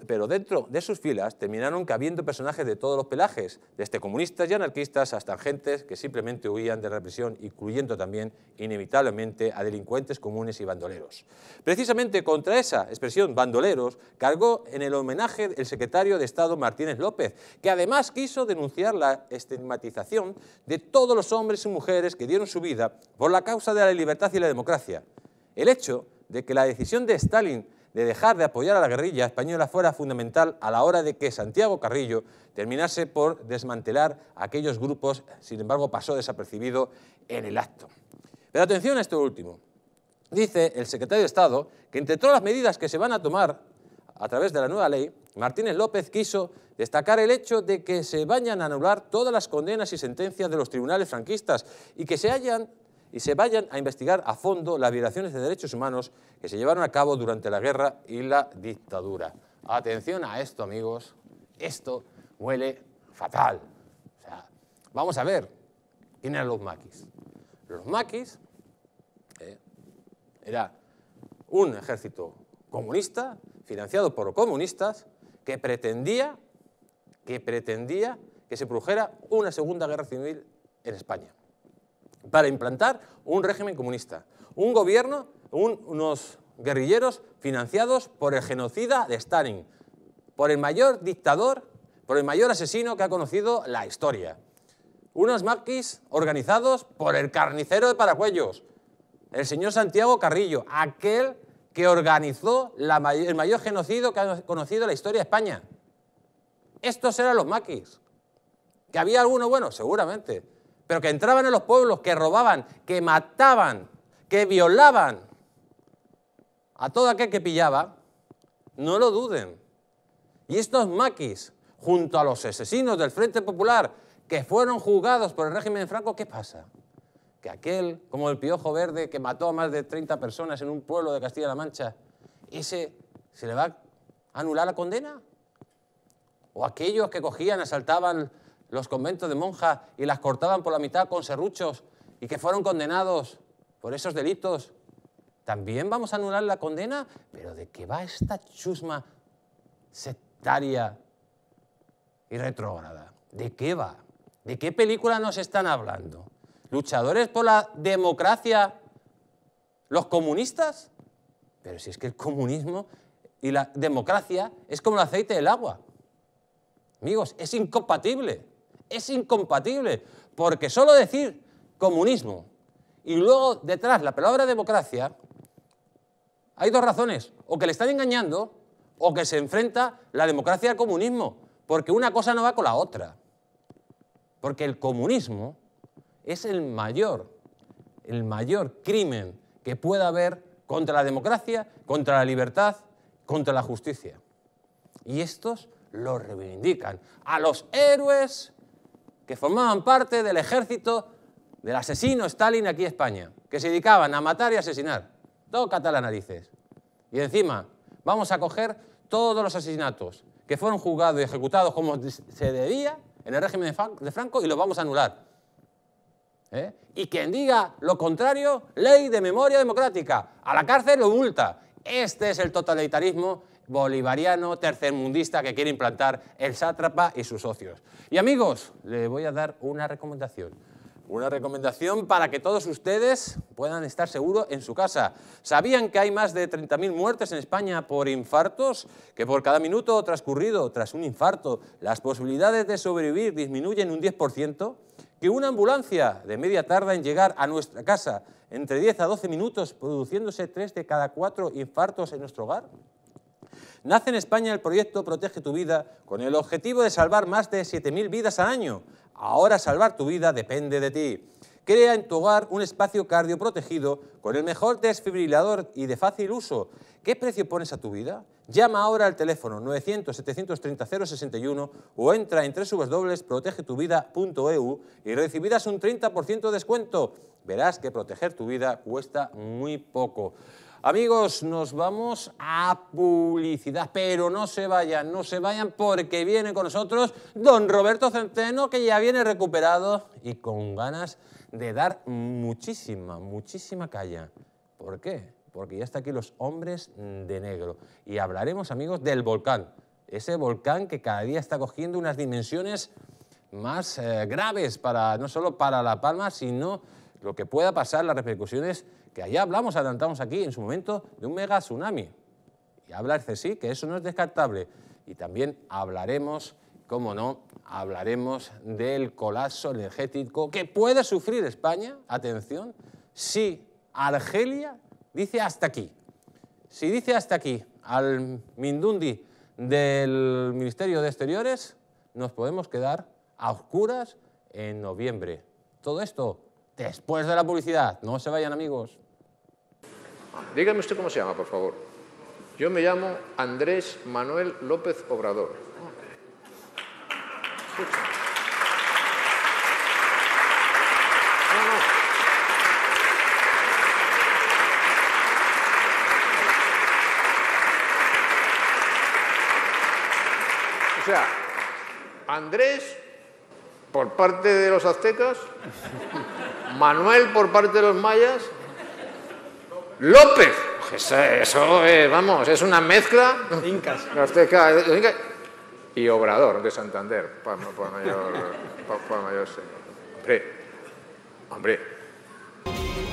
pero dentro de sus filas terminaron cabiendo personajes de todos los pelajes, desde comunistas y anarquistas hasta gentes que simplemente huían de represión, incluyendo también inevitablemente a delincuentes comunes y bandoleros. Precisamente contra esa expresión bandoleros cargó en el homenaje el secretario de Estado Martínez López, que además quiso denunciar la estigmatización de todos los hombres y mujeres que dieron su vida por la causa de la libertad y la democracia. El hecho de que la decisión de Stalin de dejar de apoyar a la guerrilla española fuera fundamental a la hora de que Santiago Carrillo terminase por desmantelar aquellos grupos, sin embargo pasó desapercibido en el acto. Pero atención a esto último. Dice el secretario de Estado que entre todas las medidas que se van a tomar a través de la nueva ley, Martínez López quiso destacar el hecho de que se vayan a anular todas las condenas y sentencias de los tribunales franquistas y que se hayan y se vayan a investigar a fondo las violaciones de derechos humanos que se llevaron a cabo durante la guerra y la dictadura. Atención a esto, amigos. Esto huele fatal. vamos a ver quién eran los maquis. Los maquis eh, era un ejército comunista, financiado por comunistas, que pretendía que, pretendía que se produjera una segunda guerra civil en España para implantar un régimen comunista, un gobierno, unos guerrilleros financiados por el genocida de Stalin, por el mayor dictador, por el mayor asesino que ha conocido la historia. Unos maquis organizados por el carnicero de Paracuellos, el señor Santiago Carrillo, aquel que organizó el mayor genocidio que ha conocido la historia de España. Estos eran los maquis. ¿Que había alguno bueno? Seguramente pero que entraban en los pueblos, que robaban, que mataban, que violaban a todo aquel que pillaba, no lo duden. Y estos maquis, junto a los asesinos del Frente Popular, que fueron juzgados por el régimen de Franco, ¿qué pasa? Que aquel, como el piojo verde, que mató a más de 30 personas en un pueblo de Castilla-La Mancha, ese se le va a anular la condena. O aquellos que cogían, asaltaban los conventos de monjas y las cortaban por la mitad con serruchos y que fueron condenados por esos delitos, ¿también vamos a anular la condena? ¿Pero de qué va esta chusma sectaria y retrógrada? ¿De qué va? ¿De qué película nos están hablando? ¿Luchadores por la democracia? ¿Los comunistas? Pero si es que el comunismo y la democracia es como el aceite del agua. Amigos, es incompatible es incompatible, porque solo decir comunismo y luego detrás la palabra democracia, hay dos razones, o que le están engañando o que se enfrenta la democracia al comunismo, porque una cosa no va con la otra. Porque el comunismo es el mayor, el mayor crimen que pueda haber contra la democracia, contra la libertad, contra la justicia. Y estos lo reivindican. A los héroes que formaban parte del ejército del asesino Stalin aquí en España, que se dedicaban a matar y asesinar. Todo catalán narices. Y encima, vamos a coger todos los asesinatos que fueron juzgados y ejecutados como se debía en el régimen de Franco y los vamos a anular. ¿Eh? Y quien diga lo contrario, ley de memoria democrática, a la cárcel o multa. Este es el totalitarismo bolivariano tercermundista que quiere implantar el sátrapa y sus socios. Y amigos, les voy a dar una recomendación. Una recomendación para que todos ustedes puedan estar seguros en su casa. ¿Sabían que hay más de 30.000 muertes en España por infartos? Que por cada minuto transcurrido tras un infarto, las posibilidades de sobrevivir disminuyen un 10%? Que una ambulancia de media tarda en llegar a nuestra casa entre 10 a 12 minutos, produciéndose 3 de cada 4 infartos en nuestro hogar? Nace en España el proyecto Protege tu vida con el objetivo de salvar más de 7.000 vidas al año. Ahora salvar tu vida depende de ti. Crea en tu hogar un espacio cardioprotegido con el mejor desfibrilador y de fácil uso. ¿Qué precio pones a tu vida? Llama ahora al teléfono 900-730-061 o entra en www.protegetuvida.eu y recibirás un 30% de descuento. Verás que proteger tu vida cuesta muy poco. Amigos, nos vamos a publicidad, pero no se vayan, no se vayan porque viene con nosotros don Roberto Centeno, que ya viene recuperado y con ganas de dar muchísima, muchísima calla. ¿Por qué? Porque ya está aquí los hombres de negro. Y hablaremos, amigos, del volcán. Ese volcán que cada día está cogiendo unas dimensiones más eh, graves, para, no solo para La Palma, sino lo que pueda pasar, las repercusiones que allá hablamos, adelantamos aquí en su momento, de un mega tsunami. Y habla el que eso no es descartable. Y también hablaremos, cómo no, hablaremos del colapso energético que puede sufrir España, atención, si Argelia dice hasta aquí. Si dice hasta aquí al Mindundi del Ministerio de Exteriores, nos podemos quedar a oscuras en noviembre. Todo esto después de la publicidad. No se vayan, amigos. Dígame usted cómo se llama, por favor. Yo me llamo Andrés Manuel López Obrador. O sea, Andrés por parte de los aztecas, Manuel por parte de los mayas, López. Pues eso, es, eh, vamos, es una mezcla. Incas. Eh, los incas. Y Obrador de Santander, por, mayor, por, mayor Hombre, hombre.